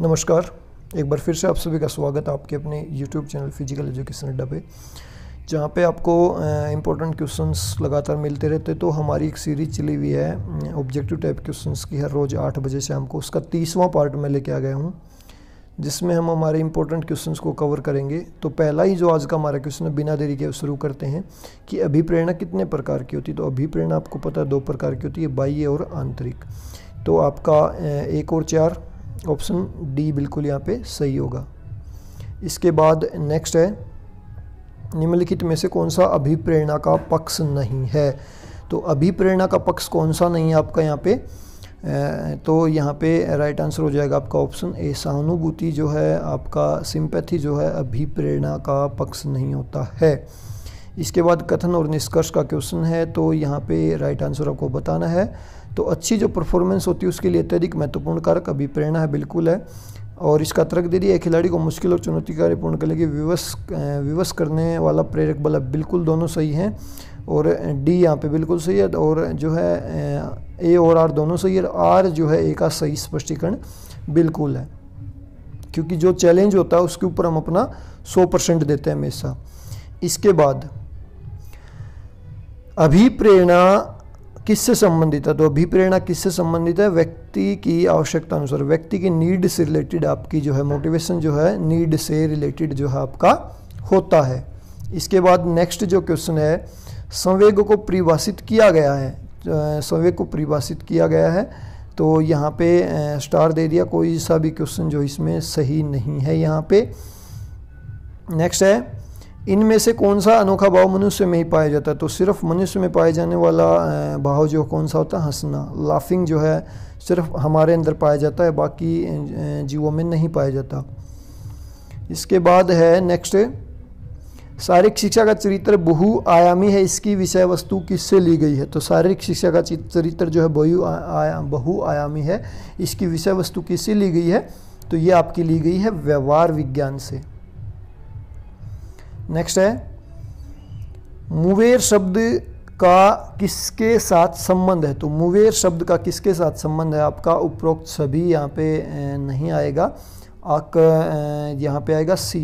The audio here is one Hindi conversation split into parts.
नमस्कार एक बार फिर से आप सभी का स्वागत है आपके अपने यूट्यूब चैनल फिजिकल एजुकेशन अड्डा पे जहाँ पे आपको इम्पोर्टेंट क्वेश्चंस लगातार मिलते रहते तो हमारी एक सीरीज चली हुई है ऑब्जेक्टिव टाइप क्वेश्चंस की हर रोज़ आठ बजे से हमको उसका तीसवां पार्ट मैं लेके आ गया हूँ जिसमें हम हमारे इंपॉर्टेंट क्वेश्चन को कवर करेंगे तो पहला ही जो आज का हमारा क्वेश्चन है बिना देरी के शुरू करते हैं कि अभिप्रेरणा कितने प्रकार की होती है तो अभिप्रेरणा आपको पता है दो प्रकार की होती है बाह्य और आंतरिक तो आपका एक और चार ऑप्शन डी बिल्कुल यहाँ पे सही होगा इसके बाद नेक्स्ट है निम्नलिखित में से कौन सा अभिप्रेरणा का पक्ष नहीं है तो अभिप्रेरणा का पक्ष कौन सा नहीं है आपका यहाँ पे तो यहाँ पे राइट आंसर हो जाएगा आपका ऑप्शन ए सहानुभूति जो है आपका सिंपैथी जो है अभिप्रेरणा का पक्ष नहीं होता है इसके बाद कथन और निष्कर्ष का क्वेश्चन है तो यहाँ पे राइट आंसर आपको बताना है तो अच्छी जो परफॉर्मेंस होती है उसके लिए अत्यधिक महत्वपूर्ण कारक अभी प्रेरणा है बिल्कुल है और इसका तर्क दे दिया खिलाड़ी को मुश्किल और चुनौती कार्य पूर्ण करने के विवश विवश करने वाला प्रेरक बल बिल्कुल दोनों सही हैं और डी यहाँ पे बिल्कुल सही है और जो है ए और आर दोनों सही है आर जो है ए का सही स्पष्टीकरण बिल्कुल है क्योंकि जो चैलेंज होता है उसके ऊपर हम अपना 100 परसेंट देते हैं हमेशा इसके बाद अभिप्रेरणा किससे संबंधित है तो अभिप्रेरणा किससे संबंधित है व्यक्ति की आवश्यकता अनुसार व्यक्ति की नीड से रिलेटेड आपकी जो है मोटिवेशन जो है नीड से रिलेटेड जो है आपका होता है इसके बाद नेक्स्ट जो क्वेश्चन है संवेग को परिभाषित किया गया है संवेग को परिभाषित किया गया है तो यहाँ पे स्टार दे दिया कोई सा भी क्वेश्चन जो इसमें सही नहीं है यहाँ पे नेक्स्ट है इनमें से कौन सा अनोखा भाव मनुष्य में ही पाया जाता है तो सिर्फ मनुष्य में पाया जाने वाला भाव जो कौन सा होता है हंसना लाफिंग जो है सिर्फ हमारे अंदर पाया जाता है बाकी जीवों में नहीं पाया जाता इसके बाद है नेक्स्ट शारीरिक शिक्षा का चरित्र बहु आयामी है इसकी विषय वस्तु किससे ली गई है तो शारीरिक शिक्षा का चरित्र जो है बहु आया बहु आयामी है इसकी विषय वस्तु किससे ली गई है तो ये आपकी ली गई है व्यवहार विज्ञान से नेक्स्ट है मुवेर शब्द का किसके साथ संबंध है तो मुवेर शब्द का किसके साथ संबंध है आपका उपरोक्त सभी यहाँ पे नहीं आएगा आक यहाँ पे आएगा सी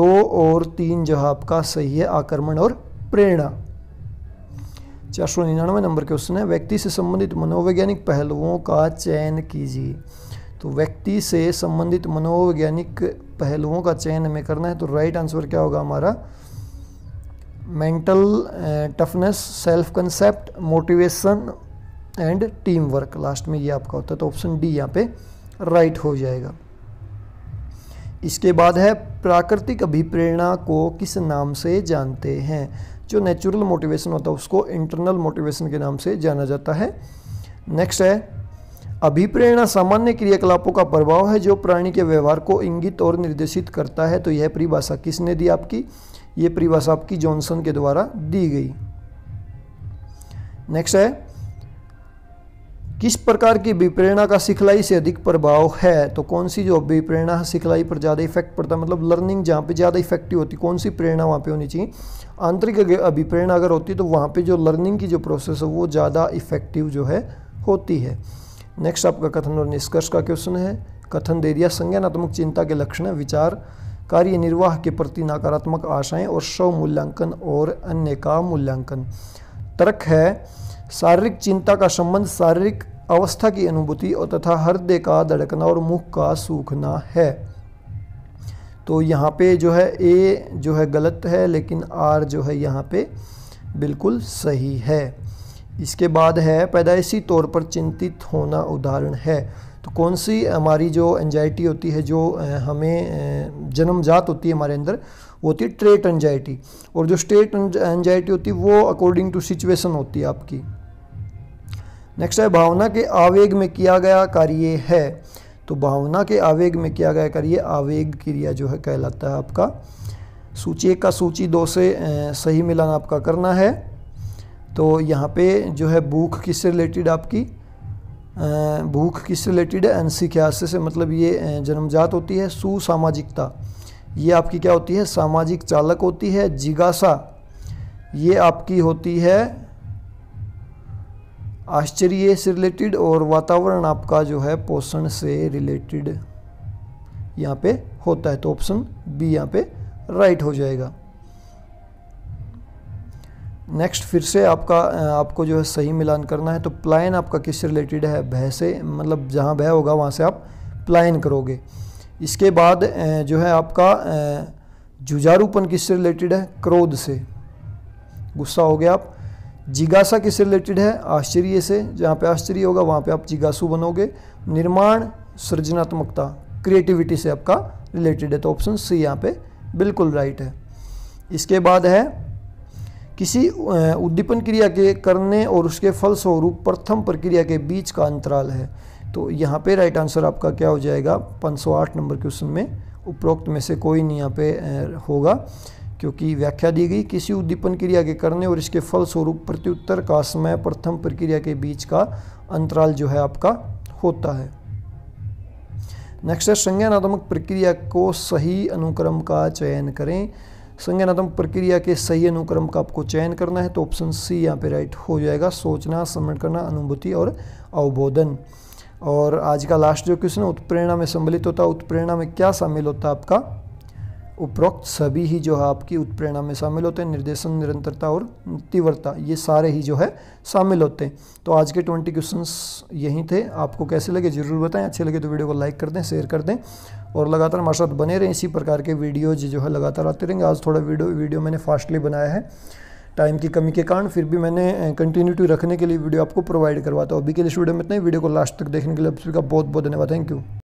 दो और तीन जो है आपका सही है आक्रमण और प्रेरणा चार सौ निन्यानवे नंबर क्वेश्चन है व्यक्ति से संबंधित मनोवैज्ञानिक पहलुओं का चयन कीजिए तो व्यक्ति से संबंधित मनोवैज्ञानिक पहलुओं का चयन हमें करना है तो राइट आंसर क्या होगा हमारा mental toughness self concept motivation and team work last में ये आपका होता है तो ऑप्शन डी यहाँ पे राइट हो जाएगा इसके बाद है प्राकृतिक अभिप्रेरणा को किस नाम से जानते हैं जो नेचुरल मोटिवेशन होता है उसको इंटरनल मोटिवेशन के नाम से जाना जाता है नेक्स्ट है अभिप्रेरणा सामान्य क्रियाकलापों का प्रभाव है जो प्राणी के व्यवहार को इंगित और निर्देशित करता है तो यह परिभाषा किसने दी आपकी यह परिभाषा आपकी जॉनसन के द्वारा दी गई नेक्स्ट है किस प्रकार की अभिप्रेरणा का सिखलाई से अधिक प्रभाव है तो कौन सी जो अभिप्रेरणा सिखलाई पर ज़्यादा इफेक्ट पड़ता है मतलब लर्निंग जहाँ पे ज़्यादा इफेक्टिव होती कौन सी प्रेरणा वहाँ पे होनी चाहिए आंतरिक अभिप्रेरणा अगर होती तो वहाँ पे जो लर्निंग की जो प्रोसेस है वो ज़्यादा इफेक्टिव जो है होती है नेक्स्ट आपका कथन और निष्कर्ष का क्वेश्चन है कथन दे दिया संज्ञानात्मक चिंता के लक्षण विचार कार्य निर्वाह के प्रति नकारात्मक आशाएं और स्व मूल्यांकन और अन्य का मूल्यांकन तर्क है शारीरिक चिंता का संबंध शारीरिक अवस्था की अनुभूति और तथा हृदय का धड़कना और मुख का सूखना है तो यहाँ पे जो है ए जो है गलत है लेकिन आर जो है यहाँ पे बिल्कुल सही है इसके बाद है पैदाइशी तौर पर चिंतित होना उदाहरण है तो कौन सी हमारी जो एनजाइटी होती है जो हमें जन्मजात होती है हमारे अंदर वो होती है ट्रेट एनजाइटी और जो स्टेट एनजाइटी होती है वो अकॉर्डिंग टू सिचुएशन होती है आपकी नेक्स्ट है भावना के आवेग में किया गया कार्य है तो भावना के आवेग में किया गया कार्य आवेग क्रिया जो है कहलाता है आपका सूची एक का सूची दो से सही मिलान आपका करना है तो यहाँ पे जो है भूख किससे रिलेटेड आपकी भूख किस रिलेटेड है अनसिख्यासे से मतलब ये जन्मजात होती है सुसामाजिकता ये आपकी क्या होती है सामाजिक चालक होती है जिज्ञासा ये आपकी होती है आश्चर्य से रिलेटेड और वातावरण आपका जो है पोषण से रिलेटेड यहाँ पे होता है तो ऑप्शन बी यहाँ पे राइट हो जाएगा नेक्स्ट फिर से आपका आपको जो है सही मिलान करना है तो प्लाइन आपका किससे रिलेटेड है भय से मतलब जहाँ भय होगा वहाँ से आप प्लाइन करोगे इसके बाद जो है आपका जुझारूपन किससे रिलेटेड है क्रोध से गुस्सा हो गया आप जिज्ञासा किससे रिलेटेड है आश्चर्य से जहाँ पे आश्चर्य होगा वहाँ पे आप जिज्ञासु बनोगे निर्माण सृजनात्मकता क्रिएटिविटी से आपका रिलेटेड है तो ऑप्शन सी यहाँ पे बिल्कुल राइट है इसके बाद है किसी उद्दीपन क्रिया के करने और उसके फलस्वरूप प्रथम प्रक्रिया के बीच का अंतराल है तो यहाँ पे राइट आंसर आपका क्या हो जाएगा 508 नंबर क्वेश्चन में उपरोक्त में से कोई नहीं यहाँ पे होगा क्योंकि व्याख्या दी गई किसी उद्दीपन क्रिया के करने और इसके फलस्वरूप प्रत्युत्तर का समय प्रथम प्रक्रिया के बीच का अंतराल जो है आपका होता है नेक्स्ट है संज्ञानात्मक प्रक्रिया को सही अनुक्रम का चयन करें संज्ञानात्मक प्रक्रिया के सही अनुक्रम का आपको चयन करना है तो ऑप्शन सी यहाँ पे राइट हो जाएगा सोचना सम्मिट करना अनुभूति और अवबोधन और आज का लास्ट जो क्वेश्चन है उत्प्रेरणा में सम्मिलित होता है उत्प्रेरणा में क्या शामिल होता है आपका उपरोक्त सभी ही जो है आपकी उत्प्रेरणा में शामिल होते हैं निर्देशन निरंतरता और तीव्रता ये सारे ही जो है शामिल होते हैं तो आज के ट्वेंटी क्वेश्चन यहीं थे आपको कैसे लगे जरूर बताएं अच्छे लगे तो वीडियो को लाइक कर दें शेयर कर दें और लगातार हमारे साथ बने रहें इसी प्रकार के वीडियोज जो है लगातार आते रहेंगे आज थोड़ा वीडियो वीडियो मैंने फास्टली बनाया है टाइम की कमी के कारण फिर भी मैंने कंटिन्यूटी रखने के लिए वीडियो आपको प्रोवाइड करवाता हूँ अभी के लिए वीडियो में इतना ही वीडियो को लास्ट तक देखने के लिए आप सभी का बहुत बहुत धन्यवाद थैंक यू